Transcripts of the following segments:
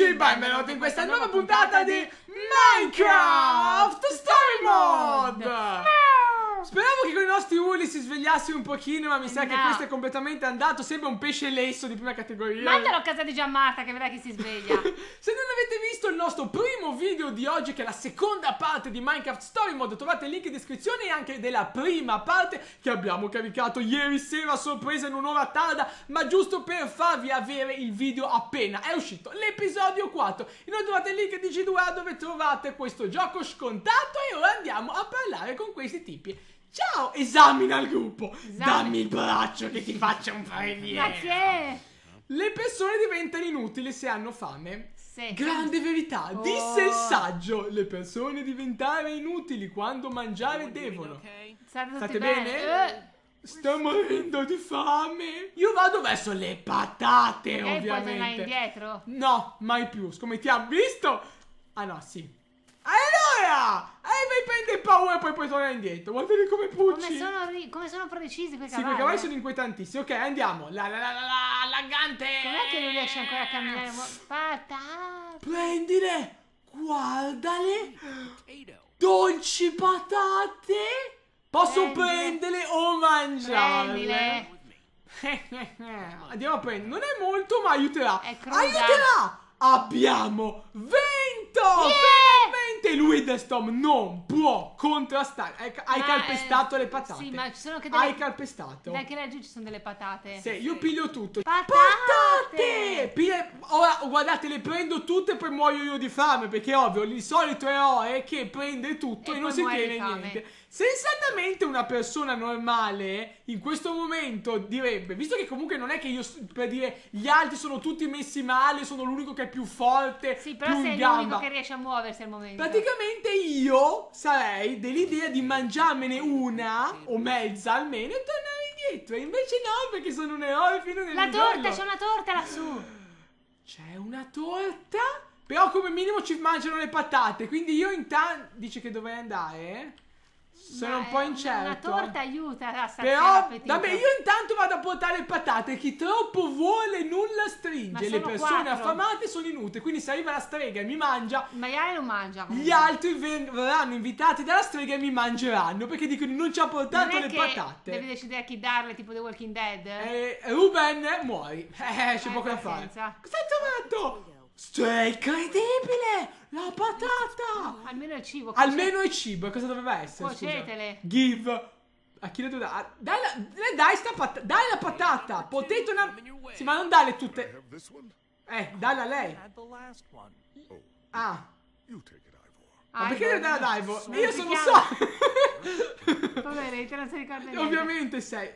amici, benvenuti in questa nuova puntata di Minecraft Story Mode! Speravo che con i nostri uli si svegliassi un pochino, ma mi sa no. che questo è completamente andato. Sembra un pesce lesso di prima categoria. Mandalo a casa di Gianmarta che vedrà che si sveglia. Se non avete visto il nostro primo video di oggi, che è la seconda parte di Minecraft Story Mode, trovate il link in descrizione e anche della prima parte che abbiamo caricato ieri sera sorpresa in un'ora tarda, ma giusto per farvi avere il video appena è uscito l'episodio 4. Inoltre trovate il link di G2A dove trovate questo gioco scontato e ora andiamo a parlare con questi tipi Ciao, esamina il gruppo. Esamina. Dammi il braccio che ti faccia un farigliere. Ma Le persone diventano inutili se hanno fame. Sì. Grande verità, oh. disse il oh. saggio. Le persone diventano inutili quando mangiare devono. Okay. State, State bene? bene? Uh. Sto morendo di fame. Io vado verso le patate, okay, ovviamente. E poi indietro? No, mai più. Scommettiamo, visto? Ah no, sì. Allora! poi eh, prende il power e poi puoi tornare indietro. Guardate come pucci. Come sono, come sono precisi quei sì, cavalli. Sì, quei cavalli sono inquietantissimi. Ok, andiamo. La la la la la laggante. Com'è che non riesce ancora a camminare? Fatta. Prendile. Guardale. Dolci patate. Posso prendere o mangiarle? Prendile. Andiamo a prendere. Non è molto, ma aiuterà. È aiuterà. Abbiamo vinto. Yeah! Che lui Destom non può contrastare. Hai, hai calpestato eh, le patate. Sì, ma ci sono che delle. Hai calpestato. Anche laggiù ci sono delle patate. Sì, io piglio tutto. Patate! patate! Piglia... Ora guardate, le prendo tutte e poi muoio io di fame. Perché ovvio, il solito eroe che prende tutto e, e non si tiene niente. Se esattamente una persona normale in questo momento direbbe, visto che comunque non è che io, per dire, gli altri sono tutti messi male, sono l'unico che è più forte. Sì, però sei l'unico che riesce a muoversi al momento. Praticamente io sarei dell'idea di mangiarmene una, o mezza almeno, e tornare indietro. E Invece no, perché sono un eroe fino nel La torta, c'è una torta lassù. C'è una torta? Però come minimo ci mangiano le patate, quindi io intanto... Dice che dovrei andare, eh? sono un po' incerto. La torta aiuta a Però, vabbè, io intanto vado a portare le patate. Chi troppo vuole nulla stringe. Le persone quattro. affamate sono inutili. Quindi se arriva la strega e mi mangia... Il maiale lo mangia. Comunque. Gli altri verranno invitati dalla strega e mi mangeranno. Perché dicono non ci ha portato le patate. Devi decidere a chi darle, tipo The Walking Dead. Eh, Ruben, muori. Eh, eh c'è eh, poco da fare. Cosa hai trovato? Sto è incredibile! almeno il cibo. Almeno il cibo, cosa doveva essere? Cuocetele. Give. A chi le do? dai? Dai la, dai, sta pat- dai la patata. Potete una... Sì, ma non dalle tutte. Eh, dalla a lei. Oh, ah. Ma perché deve dare ad Ivo? Io sono so. Va bene, te non si ricorda Ovviamente sei.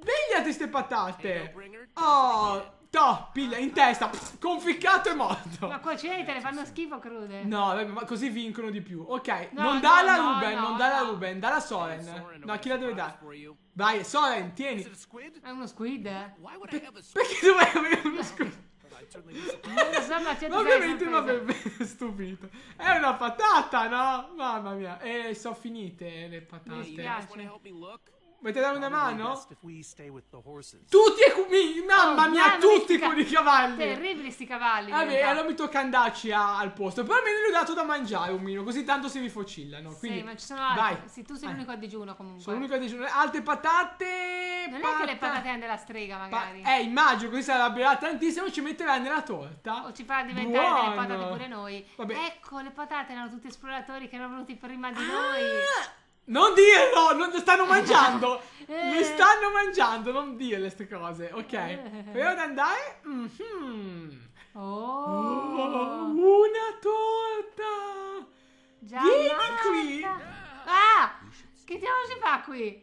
Vegliate ste patate. Oh, Toh, piglia in testa, pff, conficcato e morto. Ma cuocerete le fanno schifo crude. No, ma così vincono di più. Ok, no, non no, dalla no, Ruben, non dalla Ruben, dalla Soren. No, chi la deve dare? Vai, Soren, tieni. È uno squid, eh? Pe perché dov'è avere uno squid? non lo so, ma c'è di Ovviamente mi avrebbe stupito. È una patata, no? Mamma mia. E eh, sono finite le patate. Mi spiace. Volete dare una mano? Tutti e qui, mamma oh, mia, tutti con i cavalli. Terribili sti cavalli. Vabbè, allora mi tocca andarci a, al posto. Però almeno gli ho dato da mangiare un mino, così tanto si rifocillano. Quindi, sì, ma ci sono altri. Vai. Sì, tu sei l'unico a digiuno comunque. Sono l'unico a digiuno. Altre patate. Non pat è che le patate hanno della strega, magari. Pa eh, immagino, così sarà tantissimo. Ci metterà nella torta. O ci farà diventare Buono. delle patate pure noi. Vabbè. Ecco, le patate erano tutti esploratori che erano venuti prima di ah. noi. Non dirlo! Non stanno mangiando! Eh. Mi stanno mangiando, non dirle queste cose. Ok. Eh. Prima di andare. Mm -hmm. oh. oh. Una torta! Già Vieni matta. qui! Ah! Che diavolo si fa qui?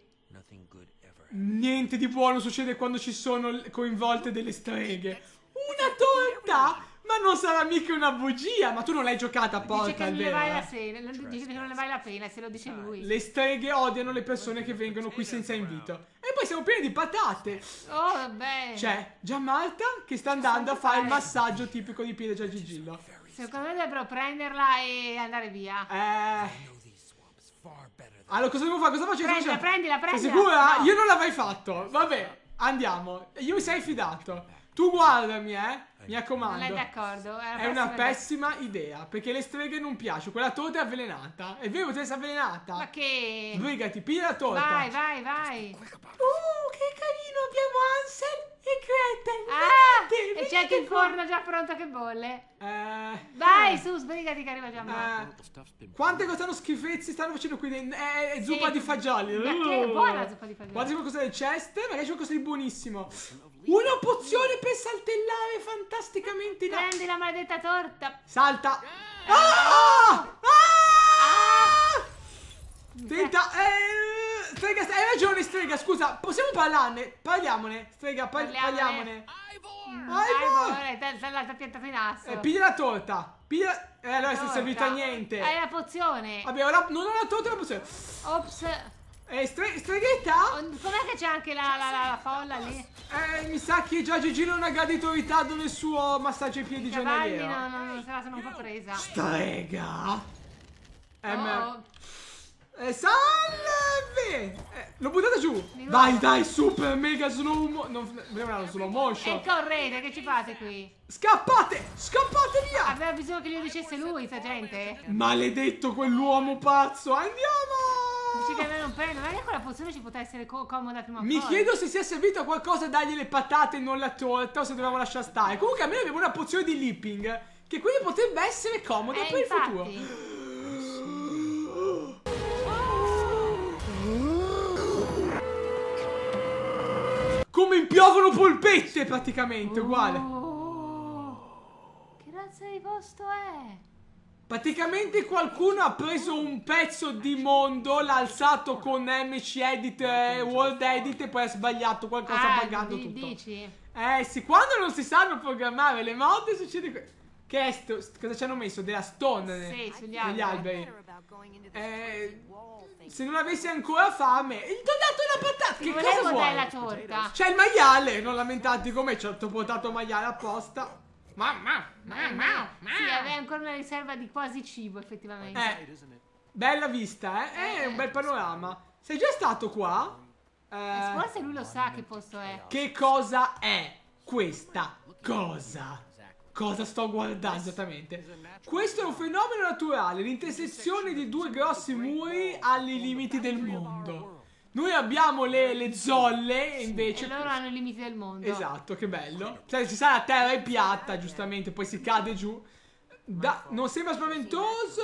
Niente di buono succede quando ci sono coinvolte delle streghe. Una torta! Ma non sarà mica una bugia, ma tu non l'hai giocata apposta. Dice che non ne vale la pena, dice che non ne vale la pena, se lo dice cioè, lui. Le streghe odiano le persone che vengono qui cioè, senza cioè, invito. E poi siamo pieni di patate. Oh, vabbè. C'è Giamalta che sta andando a fare il massaggio tipico di Piede Giorgigillo. Secondo me dovrebbero prenderla e andare via. Eh. Allora, cosa devo fare? Cosa faccio? Prendila, prendila, prendila. Sei sicura? No. Io non l'avrei fatto. Vabbè, andiamo. Io mi sei fidato. Tu guardami, eh. eh mi eh, raccomando. Non eh, è d'accordo. È, una pessima idea. Perché le streghe non piacciono. Quella torta è avvelenata. È vero, te sei avvelenata. Ma che. Sbrigati, pigli la torta. Vai, vai, vai. Uh, che carino. Abbiamo Ansel e Gretel! Ah! Venite, e c'è anche il forno già pronto che bolle. Eh, Vai eh. su, sbrigati che arriva già ah. Marco. Eh, quante cose hanno schifezze stanno facendo qui È, Eh, eh zuppa sì. di fagioli. Ma che uh. buona zuppa di fagioli. Guarda qualcosa del chest, magari c'è qualcosa di buonissimo. Una pozione per saltellare fantasticamente in Prendi la maledetta torta. Salta. Ah! Ah! ah! ah! Tenta... Eh... Strega, hai ragione, strega, scusa, possiamo parlarne? Parliamone, strega, par parliamone. Ivor! Ivor! L'altra pianta finassa. Eh, piglia la torta. Piglia... Eh, allora si è servita a niente. Hai la pozione. Vabbè, ora non ho la torta, la pozione. Ops. Eh, stre streghetta? Com'è che c'è anche la, la, la, la, folla lì? Eh, mi sa che già Gigino non ha gradito ritardo nel suo massaggio ai piedi giornaliero. No, no, no, se la sono un po' presa. Strega! Oh. Eh, eh, salve! Eh, l'ho buttata giù! Dai, dai, super mega slow motion! Non era slow motion! E correte, che ci fate qui? Scappate! Scappate via! Aveva bisogno che glielo dicesse lui, sta gente? Maledetto quell'uomo pazzo! Andiamo! Dici che avere un premio, ma che quella pozione ci poteva essere co comoda prima Mi poi. chiedo se sia servito a qualcosa dargli le patate e non la torta o se dovevamo lasciar stare. Comunque a me abbiamo una pozione di leaping che quindi potrebbe essere comoda eh, per infatti. il futuro. Piovono polpette praticamente, oh. uguale. Che razza di posto è? Praticamente qualcuno ha preso un pezzo di mondo, l'ha alzato con MC Edit eh, World Edit e poi ha sbagliato qualcosa ah, pagando tutto. Dici? Eh sì, quando non si sanno programmare le mod succede... Che è sto, cosa ci hanno messo? Della stone sì, eh, sugli alberi. alberi. Eh, se non avessi ancora fame, gli ho dato la che non cosa vuoi? la torta. C'è il maiale, non lamentarti come ci ho portato maiale apposta. Mamma, mamma, eh, mamma. Sì, avevi ancora una riserva di quasi cibo, effettivamente. Eh, bella vista, eh? È eh, un bel panorama. Sei già stato qua? Eh, forse lui lo sa che posto è. Che cosa è questa cosa? Cosa sto guardando esattamente? Questo è un fenomeno naturale, l'intersezione di due grossi muri ai limiti del mondo. Noi abbiamo le, le zolle sì, invece. E loro hanno i limiti del mondo. Esatto, che bello. Cioè, ci sarà la terra è piatta, eh. giustamente, poi si cade giù. Da, non sembra spaventoso.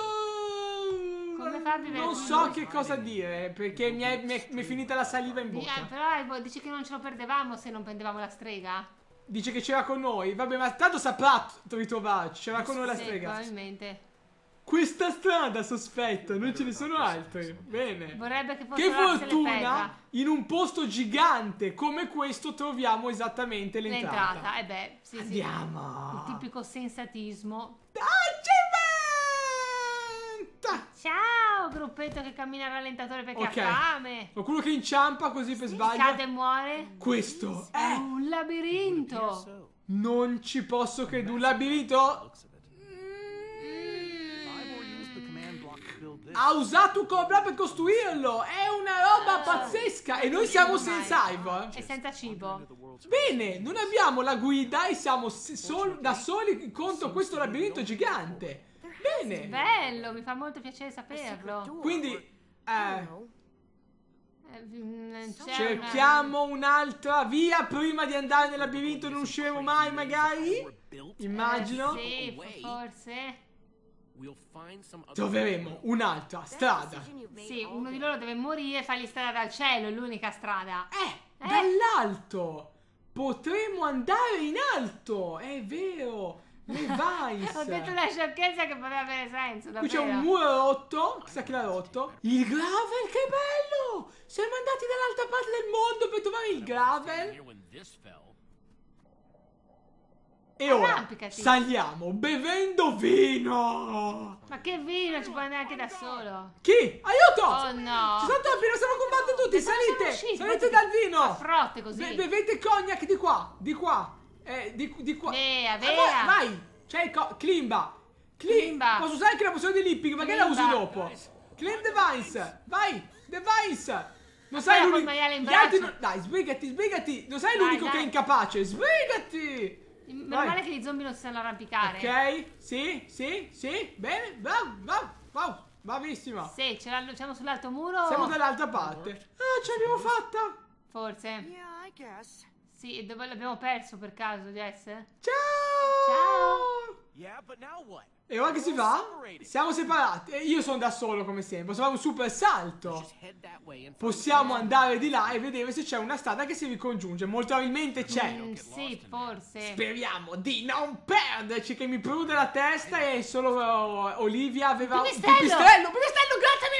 Non so che cosa dire perché mi è, mi è, mi è finita la saliva in bocca. Eh, però eh, boh, dice che non ce lo perdevamo se non prendevamo la strega. Dice che c'era con noi. Vabbè, ma tanto saprà ritrovarci. C'era con noi la strega. Sì, probabilmente. Questa strada, sospetto, non ce ne sono altre. Bene. Vorrebbe che fosse Che fortuna, in un posto gigante come questo troviamo esattamente l'entrata. L'entrata, eh beh, sì, Andiamo. Il tipico sensatismo. Dolceventa! Ciao, gruppetto che cammina al rallentatore perché okay. ha fame. Qualcuno che inciampa così per sì, sbaglio. Cade e muore. Questo è un labirinto. Non ci posso credere. Un labirinto ha usato un cobra per costruirlo. È una roba uh, pazzesca. E noi siamo senza Ivar. Eh. E senza cibo. Bene, non abbiamo la guida e siamo sol da soli contro questo labirinto gigante. Bene. Bello, mi fa molto piacere saperlo. Quindi... Eh, eh mm, Cerchiamo un'altra via prima di andare nel labirinto, non usciremo mai magari? Eh, Immagino. Eh, sì, forse. Troveremo un'altra strada. Sì, uno di loro deve morire e fargli strada dal cielo, è l'unica strada. Eh, eh. dall'alto! Potremmo andare in alto, è vero. Levi's. Ho detto una sciocchezza che poteva avere senso. Davvero. Qui c'è un muro rotto. Chissà chi l'ha rotto. Il gravel, che bello! Siamo andati dall'altra parte del mondo per trovare il gravel. E ora saliamo bevendo vino! Ma che vino ci può andare anche da solo? Chi? Aiuto! Oh no! Ci sono troppi, non stiamo combattendo tutti! Salite! salite dal vino! A frotte così! Be bevete cognac di qua, di qua, eh, di, di qua! Vea, vea! Ah, vai! vai. C'è il co- Climba! Clim- Climba! Posso usare anche la pozione di Lipping, magari Climba. la uso dopo! the Devines! Vai! The Devines! Non Ma sai l'unico. Dai, sbrigati, sbrigati! Non sei l'unico che è incapace! Sbrigati! Meno male che gli zombie non si sanno arrampicare. Ok, sì, sì, sì, bene, bravo, bravo, bravo, bravissima. Sì, ce la siamo sull'altro muro. Siamo dall'altra parte. Ah, ce l'abbiamo fatta. Forse. Yeah, I guess. Sì, dove l'abbiamo perso per caso, Jess? Ciao! Ciao! E ora che si fa? Siamo separati. io sono da solo come sempre. Possiamo fare un super salto. Possiamo andare di là e vedere se c'è una strada che si ricongiunge. Molto probabilmente c'è. Mm, sì, forse. Speriamo di non perderci che mi prude la testa e solo eh, Olivia aveva... Pipistrello! Un pipistrello, pipistrello, grazie!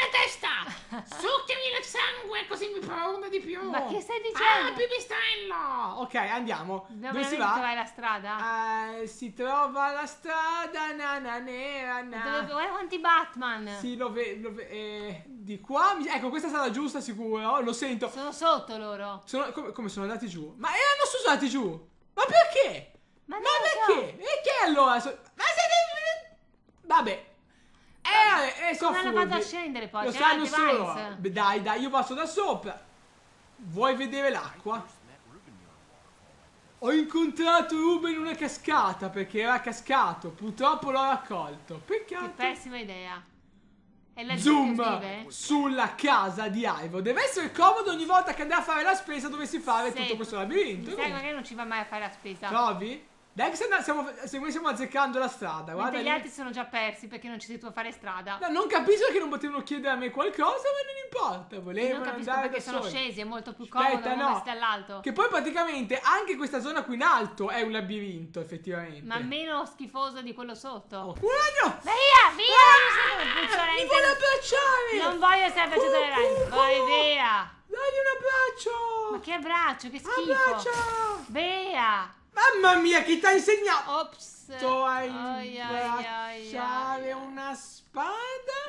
Succhiami il sangue così mi prende di più. Ma che stai ah, dicendo? Ah, pipistrello! Ok, andiamo. Dove, Dove si va? Dove la strada? Uh, si trova la strada nana eh, nera na. Dove, guarda quanti Batman. Sì, lo vedo. Ve, eh, di qua. ecco, questa è stata giusta sicuro, lo sento. Sono sotto loro. Sono, come, come, sono andati giù? Ma erano eh, andati giù? Ma perché? Ma, ma perché? So. Perché allora? So, ma siete... Vabbè. Eh, esco eh, Come vado a eh. scendere poi? Lo sanno solo. Dai, dai, io passo da sopra. Vuoi vedere l'acqua? Ho incontrato Ruben in una cascata perché era cascato. Purtroppo l'ho raccolto. Peccato. Che pessima idea. Zoom sulla casa di Ivo. Deve essere comodo ogni volta che andrà a fare la spesa dovessi fare Sei. tutto questo labirinto. Sai, magari non ci va mai a fare la spesa. Trovi? Dai, che se, and- se noi stiamo azzeccando la strada, guarda. Mentre gli altri sono già persi perché non ci si può fare strada. No, non capisco che non potevano chiedere a me qualcosa, ma non importa. Volevo non capisco andare perché sono soli. scesi, è molto più comodo Aspetta, no. dall'alto. Che poi praticamente anche questa zona qui in alto è un labirinto, effettivamente. Ma meno schifoso di quello sotto. Oh. Un Guarda! Via, via! Ah, mi vuole abbracciare! Non voglio essere abbracciato da Ryan. Vai via! Dagli un abbraccio! Ma che abbraccio, che schifo! Abbraccia! Bea! Mamma mia, chi ti ha insegnato? Ops. A imbracciare una spada?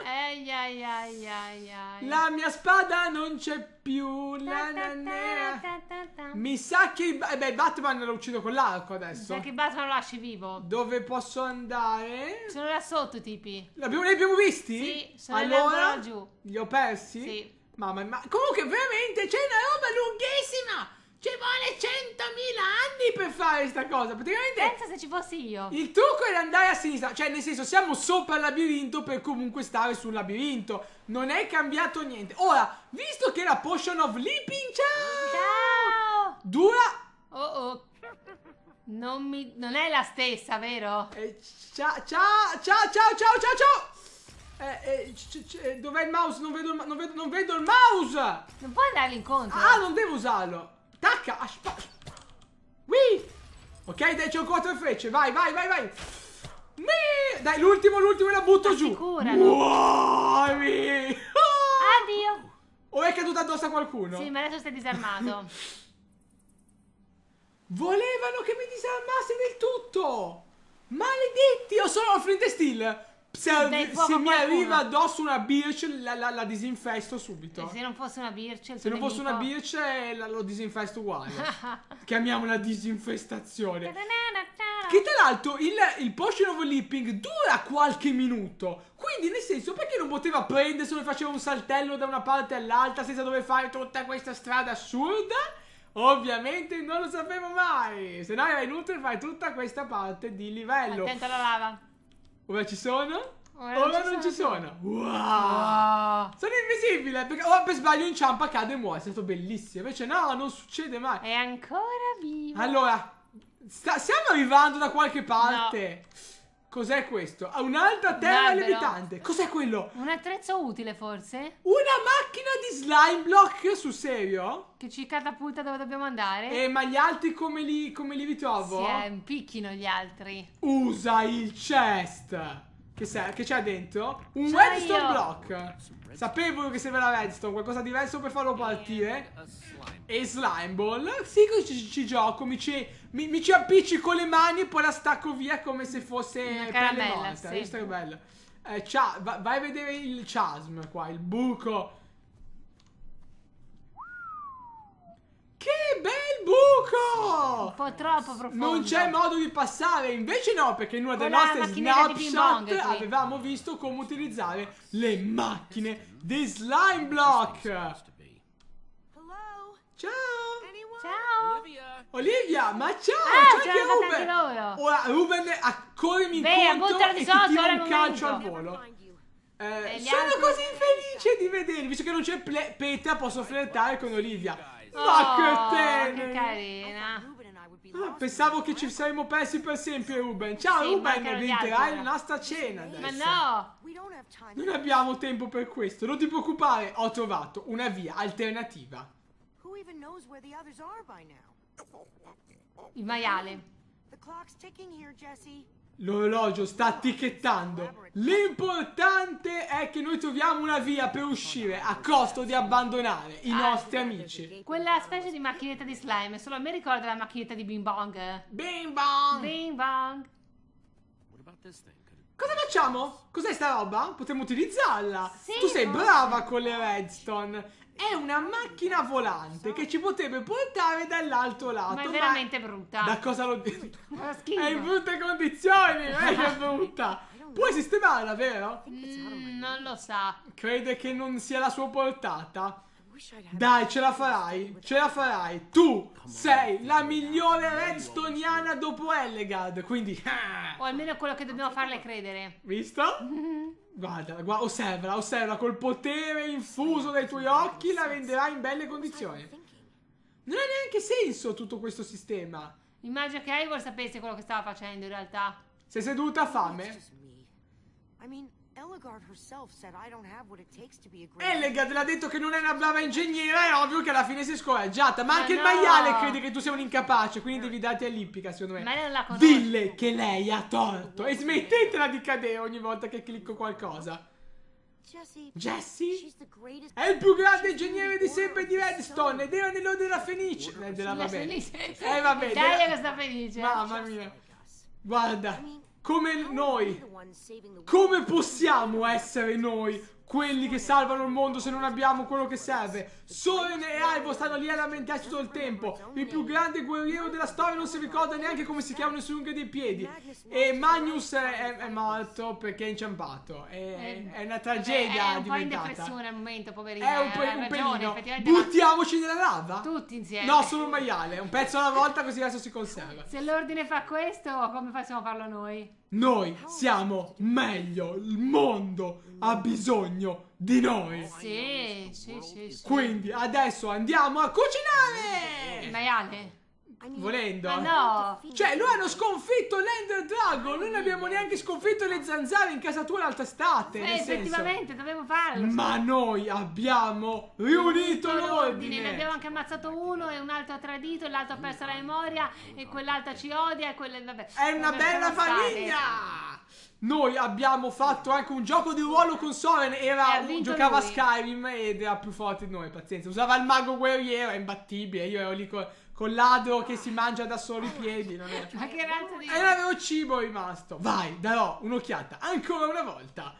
Ai, ai, ai, ai, ai. La mia spada non c'è più. La, ta, ta, ta, Mi sa che. Eh beh, Batman lo uccido con l'arco adesso. Mi sa che Batman lo lasci vivo. Dove posso andare? Sono là sotto, tipi. Li abbiamo, li abbiamo visti? Sì, sono allora, giù. Li ho persi? Sì. Mamma mia, comunque veramente c'è una roba lunghissima! Ci vuole 100.000 anni per fare questa cosa. Praticamente. Pensa se ci fossi io. Il trucco è andare a sinistra. Cioè, nel senso, siamo sopra il labirinto per comunque stare sul labirinto. Non è cambiato niente. Ora, visto che la Potion of Leaping. Ciao! Ciao! Dura. Oh oh. Non, mi... non è la stessa, vero? Eh, ciao, ciao, ciao, ciao, ciao, ciao. Eh, eh, eh, dov'è il mouse? Non vedo, non, vedo, non vedo il mouse! Non puoi andare all'incontro. Ah, non devo usarlo! Attacca! Aspa... Wii! Ok, dai, c'ho quattro frecce. Vai, vai, vai, vai. Mi... Dai, l'ultimo, l'ultimo, la butto giù. Wow, mi... oh! Addio. O è caduto addosso a qualcuno? Sì, ma adesso sei disarmato. Volevano che mi disarmasse del tutto! Maledetti, ho solo Flint Steel! Se, se mi arriva addosso una Birch, la, la, la disinfesto subito. E eh, se non fosse una Birch, se non fosse una Birch, eh, la, lo disinfesto uguale. Chiamiamola disinfestazione. che tra l'altro il, il Potion of Leaping dura qualche minuto. Quindi, nel senso, perché non poteva prenderselo e faceva un saltello da una parte all'altra senza dover fare tutta questa strada assurda? Ovviamente non lo sapevo mai. Se no era inutile fare tutta questa parte di livello. Attento alla lava. Ora ci sono. Ora, oh, non, ci, sono. ci Wow. Sono invisibile. Perché oh, per sbaglio inciampa, cade e muore. È stato bellissimo. Invece no, non succede mai. È ancora vivo. Allora, stiamo arrivando da qualche parte. No. Cos'è questo? Ha un'altra terra limitante. Cos'è quello? Un attrezzo utile, forse? Una macchina di slime block, sul serio? Che ci catapulta dove dobbiamo andare. Eh, ma gli altri come li, come li ritrovo? Si eh, impicchino gli altri. Usa il chest. Che, che c'è dentro? Un redstone io. block. Sapevo che serve la redstone, qualcosa diverso per farlo partire. E slime ball. Sì, ci, ci, ci gioco, mi ci, mi, mi ci, appiccico le mani e poi la stacco via come se fosse Una pelle morta. Sì. Visto che bello. Eh, vai a vedere il chasm qua, il buco buco! Un po' troppo profondo. Non c'è modo di passare, invece no, perché in una delle nostre snapshot avevamo visto come utilizzare le macchine di slime block. Ciao! Ciao! Olivia, ma ciao! Ah, ciao anche Ruben! Ora Ruben accorrimi Beh, incontro e sotto, ti tira un calcio al volo. Eh, eh sono così felice di vedervi, visto che non c'è Petra posso flirtare con Olivia. Ma oh, che tenera! Che carina! Ah, pensavo che ci saremmo persi per sempre, Ruben. Ciao, sì, Ruben, vinterai la nostra cena adesso. Ma no! Non abbiamo tempo per questo, non ti preoccupare. Ho trovato una via alternativa. Il maiale. The clock's ticking here, Jesse. L'orologio sta ticchettando. L'importante è che noi troviamo una via per uscire a costo di abbandonare i ah, nostri amici. Quella specie di macchinetta di slime, solo a me ricorda la macchinetta di Bing Bong. Bing Bong! Bing Bong! What about this thing? Cosa facciamo? Cos'è sta roba? Potremmo utilizzarla. Sì, tu sei no? brava con le redstone. È una macchina volante che ci potrebbe portare dall'alto lato. Ma è veramente ma... brutta. Da cosa lo dici? è in brutte condizioni, non è è brutta. Puoi sistemarla, vero? Mm, non lo sa. Crede che non sia la sua portata? Dai, ce la farai, ce la farai. Tu sei la migliore redstoniana dopo Elegad, quindi... O almeno quello che dobbiamo farle credere. Visto? Guarda, guarda, osservala, osserva, col potere infuso dai tuoi occhi la renderai in belle condizioni. Non ha neanche senso tutto questo sistema. Immagino che Ivor sapesse quello che stava facendo in realtà. Sei seduta a fame? I mean, Ellegard l'ha detto che non è una brava ingegnera, è ovvio che alla fine si è scoraggiata. Ma, ma anche no. il maiale crede che tu sia un incapace, quindi devi darti all'ippica, secondo me. Ma non la conosco. Dille che lei ha torto e smettetela di cadere ogni volta che clicco qualcosa. Jesse? È il più grande ingegnere di sempre di Redstone ed era nell'Ode della Fenice. Eh, della, vabbè. Eh, vabbè. Dai, della... sta felice. Mamma mia. Guarda. Come noi. Come possiamo essere noi quelli che salvano il mondo se non abbiamo quello che serve? Soren e Aivo stanno lì a lamentarsi tutto il tempo. Il più grande guerriero della storia non si ricorda neanche come si chiamano i suoi unghie dei piedi. E Magnus è, è morto perché è inciampato. È, eh, è eh, una tragedia. È, è un diventata. po' in depressione al momento, poverino. È un, pe- un ragione, Buttiamoci nella lava? Tutti insieme. No, solo un maiale. Un pezzo alla volta così adesso si conserva. Se l'ordine fa questo, come facciamo a farlo noi? Noi siamo meglio. Il mondo ha bisogno di di noi. Eh, sì, sì, sì, sì. Quindi adesso andiamo a cucinare! Eh. Il maiale. Volendo. Ma ah, no. Cioè, noi cioè, hanno sconfitto l'Ender Dragon. Noi non abbiamo neanche sconfitto le zanzare in casa tua l'altra estate. Eh, effettivamente, dovevo farlo. Ma noi abbiamo riunito l'ordine. Ne abbiamo anche ammazzato uno e un altro ha tradito, e l'altro ha perso la memoria, e quell'altra ci odia, e quella... Vabbè. È una bella famiglia! Noi abbiamo fatto anche un gioco di ruolo con Soren. Era, giocava lui. Skyrim ed era più forte di noi. Pazienza, usava il mago guerriero, è imbattibile. Io ero lì con, con ladro che si mangia da solo i piedi. Non è... Ma che razza di. E avevo cibo rimasto. Vai, darò un'occhiata ancora una volta.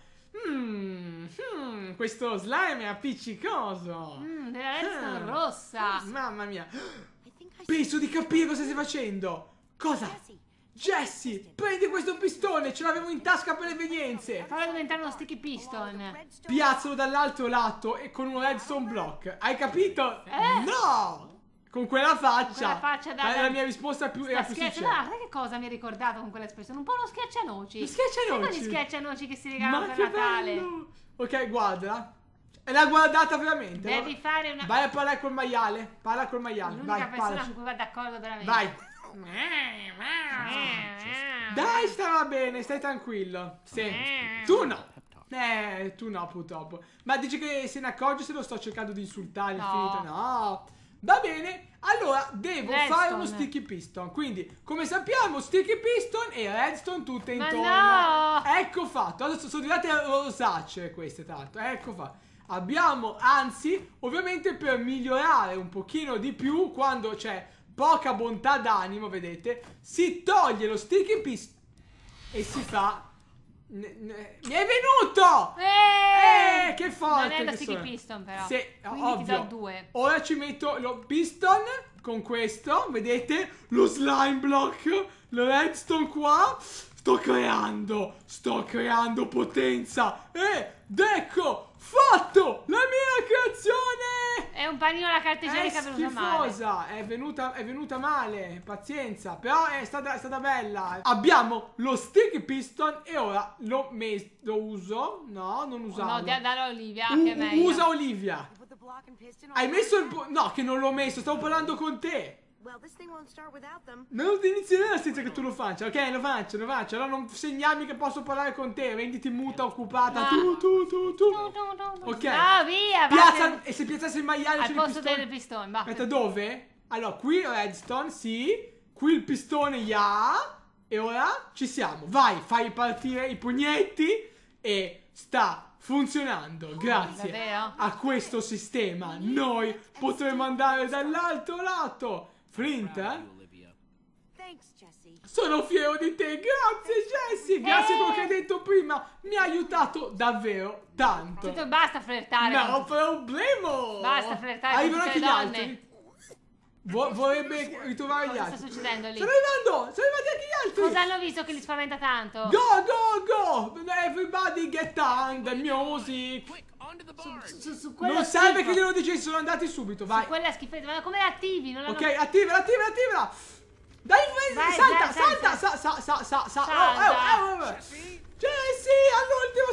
Mmm, mm, questo slime è appiccicoso. Mmm, deve essere hmm. redstone rossa. Mamma mia. Penso di capire cosa stai facendo. Cosa? Jesse, prendi questo pistone, ce l'avevo in tasca per le evenienze. Fallo diventare uno sticky piston. Piazzalo dall'altro lato e con un redstone block. Hai capito? Eh? No! Con quella faccia. Con quella faccia da... È la mia risposta più... Era più schiaccia... sincera. Guarda che cosa mi ha ricordato con quell'espressione? Un po' uno schiaccianoci. Lo schiaccianoci? Sai gli schiaccianoci che si regalano Ma per Natale? Bello. Ok, guarda. E l'ha guardata veramente. Devi no? fare una... Vai a parlare col maiale. Parla col maiale. L'unica persona con cui va d'accordo veramente. Vai. Dai, stava bene, stai tranquillo. Sì. Tu no. Eh, tu no, purtroppo. Ma dici che se ne accorge se lo sto cercando di insultare no. No. Va bene, allora devo redstone. fare uno sticky piston. Quindi, come sappiamo, sticky piston e redstone tutte intorno. No. Ecco fatto. Adesso sono diventate rosacce queste, tra l'altro. Ecco fatto abbiamo anzi ovviamente per migliorare un pochino di più quando c'è poca bontà d'animo, vedete, si toglie lo sticky pistol e si fa... N mi è venuto! Eeeh, eh, che forte! Non è lo sticky sono. piston però. Se, Quindi ovvio. due. Ora ci metto lo piston con questo, vedete? Lo slime block, lo redstone qua. Sto creando, sto creando potenza. E, eh, ecco, fatto la mia creazione! È un panino alla carta igienica venuta male. È venuta, è venuta male, pazienza, però è stata, è stata bella. Abbiamo lo stick piston e ora lo, lo uso. No, non usarlo. Oh no, devi andare a Olivia, U che meglio. Usa Olivia. Hai messo il... No, che non l'ho messo, stavo parlando con te. Non inizierà senza che tu lo faccia. Ok, lo faccio, lo faccio. Allora non segnami che posso parlare con te. Venditi muta, occupata. Ah. Tu, tu, tu, tu. Ok. No, via, Piazza... E se piazzassi il maiale Al posto pistone... del pistone, va. Aspetta, dove? Allora, qui redstone, sì. Qui il pistone, ya. Yeah. E ora ci siamo. Vai, fai partire i pugnetti. E sta funzionando oh, grazie Davvero? a questo sistema noi potremo andare dall'altro lato Frinta? Eh? Sono fiero di te, grazie Jessie, grazie per quello che hai eh. detto prima, mi ha aiutato davvero tanto. Tutto, basta flirtare. No problema. Basta flirtare. Arrivano anche gli altri. Vo vorrebbe ritrovare gli altri. Cosa sta succedendo lì? Stanno arrivando! Sono arrivati anche gli altri! Cosa hanno visto che li spaventa tanto? Go, go, go! Everybody get down the music! Su, su, su non serve che glielo dicessi, sono andati subito, vai. Su quella schifetta, ma come la attivi? Non ok, attivala, attivala, attivala. Dai, vai, salta, dai, salta, salta, sa, sa, sa, sa, Oh, oh, oh, oh. all'ultimo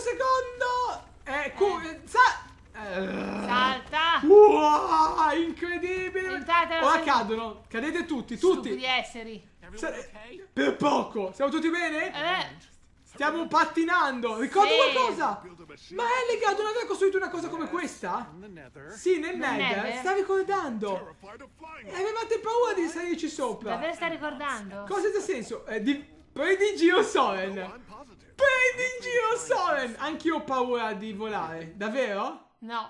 secondo. Eh, eh. sa Salta. Wow, incredibile. Ora oh, cadono, cadete tutti, tutti. Stupidi esseri. Per poco, siamo tutti bene? Eh. Stiamo pattinando. Ricordo sì. qualcosa. Ma Ellega non aveva costruito una cosa come questa? Sì, nel Nether. Sta ricordando. E avevate paura di salirci sopra. Davvero sta ricordando? Cosa ha senso? Eh, di... Prendi in giro Soren. Prendi in giro Soren. Anch'io ho paura di volare. Davvero? No.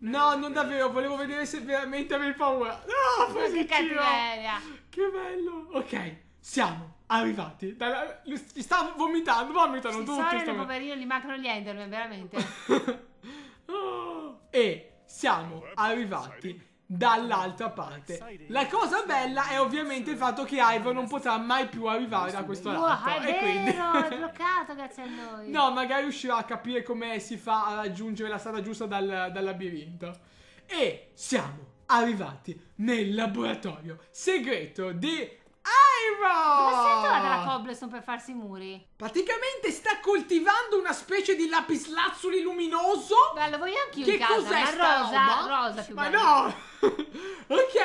No, non davvero, volevo vedere se veramente avevi paura. No, oh, che Che bello. Ok, siamo arrivati. Ah, Dalla, li sta vomitando, vomitano Ci tutti. Ma le poverine, gli mancano gli Enderman, veramente. e siamo arrivati dall'altra parte. La cosa bella è ovviamente il fatto che Ivo non potrà mai più arrivare da questo wow, È e vero, quindi... è bloccato grazie a noi. No, magari riuscirà a capire come si fa a raggiungere la strada giusta dal, dal labirinto. E siamo arrivati nel laboratorio segreto di dove si è trovata la cobblestone per farsi i muri? Praticamente sta coltivando una specie di lapislazzuli luminoso. Bello, voglio anch'io in casa. Che cos'è sta rosa, rosa più Ma bella. no! ok,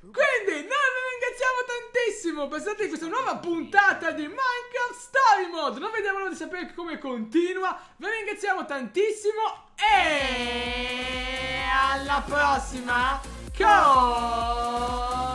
quindi noi vi ringraziamo tantissimo per questa nuova puntata di Minecraft Story Mode. Non vediamo l'ora di sapere come continua. Vi ringraziamo tantissimo e alla prossima. Ciao!